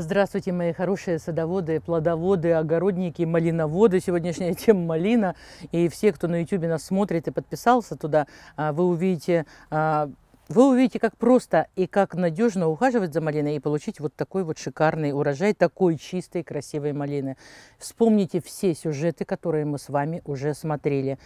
Здравствуйте, мои хорошие садоводы, плодоводы, огородники, малиноводы. Сегодняшняя тема малина. И все, кто на YouTube нас смотрит и подписался туда, а, вы увидите а, вы увидите, как просто и как надежно ухаживать за малиной и получить вот такой вот шикарный урожай, такой чистой, красивой малины. Вспомните все сюжеты, которые мы с вами уже смотрели.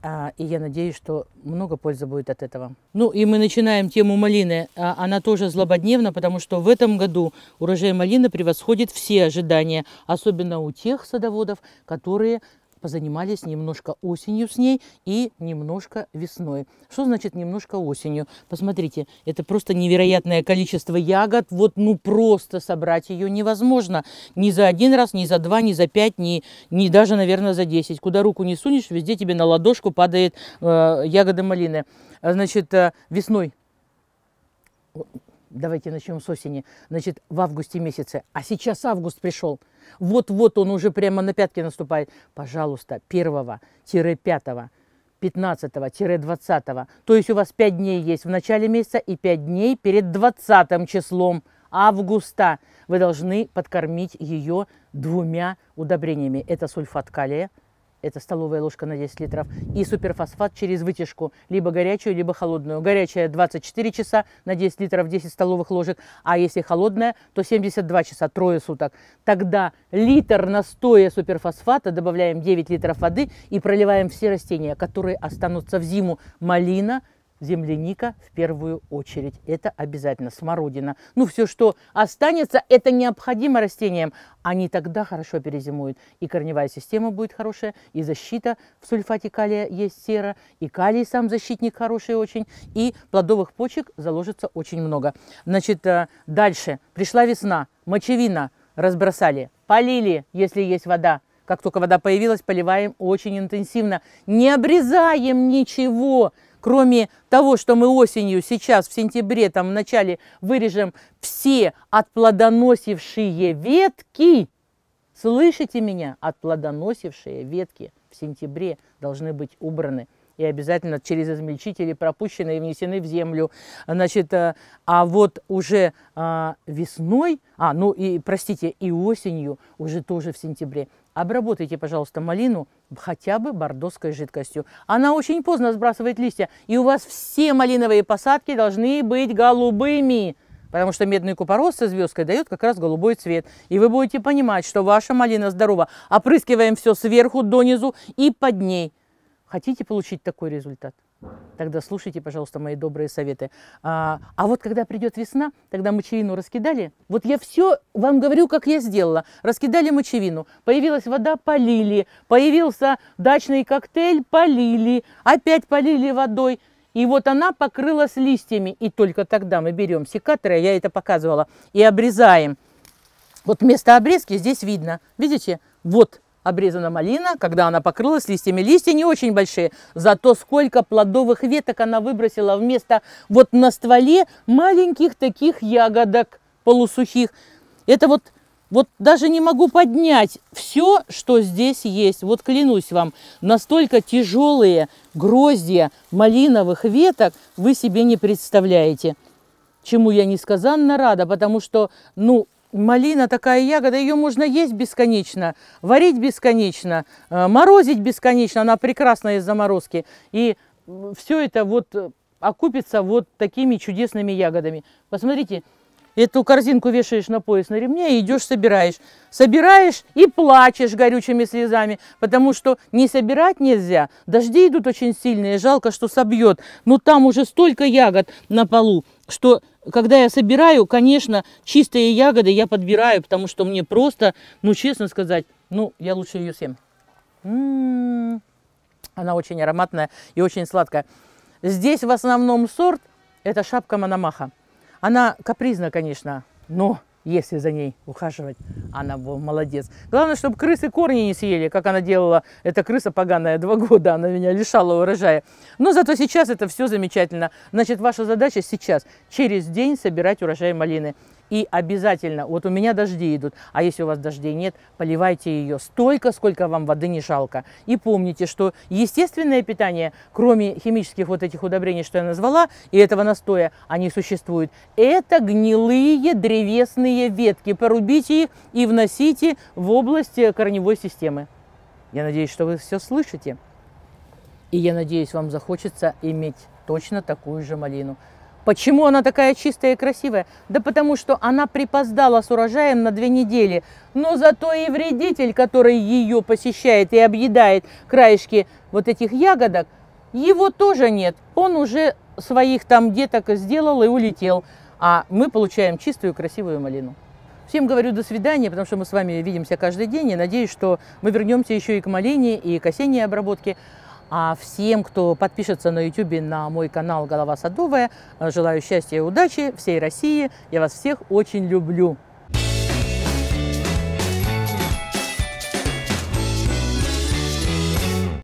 А, и я надеюсь, что много пользы будет от этого. Ну и мы начинаем тему малины. А, она тоже злободневна, потому что в этом году урожай малины превосходит все ожидания, особенно у тех садоводов, которые позанимались немножко осенью с ней и немножко весной. Что значит немножко осенью? Посмотрите, это просто невероятное количество ягод. Вот ну просто собрать ее невозможно. Ни за один раз, ни за два, ни за пять, ни, ни даже, наверное, за десять. Куда руку не сунешь, везде тебе на ладошку падает э, ягода малины. Значит, э, весной Давайте начнем с осени. Значит, в августе месяце. А сейчас август пришел. Вот-вот он уже прямо на пятки наступает. Пожалуйста, 1-5, 15-20. То есть у вас 5 дней есть в начале месяца и 5 дней перед 20 числом августа. Вы должны подкормить ее двумя удобрениями. Это сульфат калия это столовая ложка на 10 литров, и суперфосфат через вытяжку, либо горячую, либо холодную. Горячая 24 часа на 10 литров, 10 столовых ложек, а если холодная, то 72 часа, трое суток. Тогда литр настоя суперфосфата, добавляем 9 литров воды и проливаем все растения, которые останутся в зиму. Малина, земляника в первую очередь. Это обязательно смородина. Ну, все, что останется, это необходимо растениям. Они тогда хорошо перезимуют. И корневая система будет хорошая, и защита в сульфате калия есть сера, и калий сам защитник хороший очень, и плодовых почек заложится очень много. Значит, э, дальше. Пришла весна, мочевина разбросали, полили, если есть вода, как только вода появилась, поливаем очень интенсивно. Не обрезаем ничего, кроме того, что мы осенью сейчас, в сентябре, там в начале вырежем все отплодоносившие ветки. Слышите меня? Отплодоносившие ветки в сентябре должны быть убраны и обязательно через измельчители пропущены и внесены в землю. Значит, э, а вот уже э, весной, а, ну и, простите, и осенью, уже тоже в сентябре, обработайте, пожалуйста, малину хотя бы бордоской жидкостью. Она очень поздно сбрасывает листья, и у вас все малиновые посадки должны быть голубыми, потому что медный купорос со звездкой дает как раз голубой цвет. И вы будете понимать, что ваша малина здорова. Опрыскиваем все сверху донизу и под ней. Хотите получить такой результат? Тогда слушайте, пожалуйста, мои добрые советы. А, а вот когда придет весна, тогда мочевину раскидали. Вот я все вам говорю, как я сделала. Раскидали мочевину, появилась вода, полили. Появился дачный коктейль, полили. Опять полили водой. И вот она покрылась листьями. И только тогда мы берем секаторы, я это показывала, и обрезаем. Вот место обрезки здесь видно. Видите? Вот обрезана малина, когда она покрылась листьями. Листья не очень большие, зато сколько плодовых веток она выбросила вместо вот на стволе маленьких таких ягодок полусухих. Это вот, вот даже не могу поднять все, что здесь есть. Вот клянусь вам, настолько тяжелые гроздья малиновых веток вы себе не представляете чему я несказанно рада, потому что, ну, Малина такая ягода, ее можно есть бесконечно, варить бесконечно, э, морозить бесконечно, она прекрасна из заморозки. И все это вот э, окупится вот такими чудесными ягодами. Посмотрите, Эту корзинку вешаешь на пояс на ремне и идешь собираешь. Собираешь и плачешь горючими слезами, потому что не собирать нельзя. Дожди идут очень сильные, жалко, что собьет. Но там уже столько ягод на полу, что когда я собираю, конечно, чистые ягоды я подбираю, потому что мне просто, ну честно сказать, ну я лучше ее съем. М-м-м. Она очень ароматная и очень сладкая. Здесь в основном сорт это шапка Мономаха. Она капризна, конечно, но если за ней ухаживать, она был молодец. Главное, чтобы крысы корни не съели, как она делала. Эта крыса поганая два года, она меня лишала урожая. Но зато сейчас это все замечательно. Значит, ваша задача сейчас через день собирать урожай малины. И обязательно, вот у меня дожди идут, а если у вас дождей нет, поливайте ее столько, сколько вам воды не жалко. И помните, что естественное питание, кроме химических вот этих удобрений, что я назвала, и этого настоя, они существуют, это гнилые древесные ветки. Порубите их и вносите в область корневой системы. Я надеюсь, что вы все слышите. И я надеюсь, вам захочется иметь точно такую же малину. Почему она такая чистая и красивая? Да потому что она припоздала с урожаем на две недели. Но зато и вредитель, который ее посещает и объедает краешки вот этих ягодок, его тоже нет. Он уже своих там деток сделал и улетел. А мы получаем чистую и красивую малину. Всем говорю до свидания, потому что мы с вами видимся каждый день. И надеюсь, что мы вернемся еще и к малине, и к осенней обработке. А всем, кто подпишется на YouTube на мой канал «Голова садовая», э, желаю счастья и удачи всей России. Я вас всех очень люблю.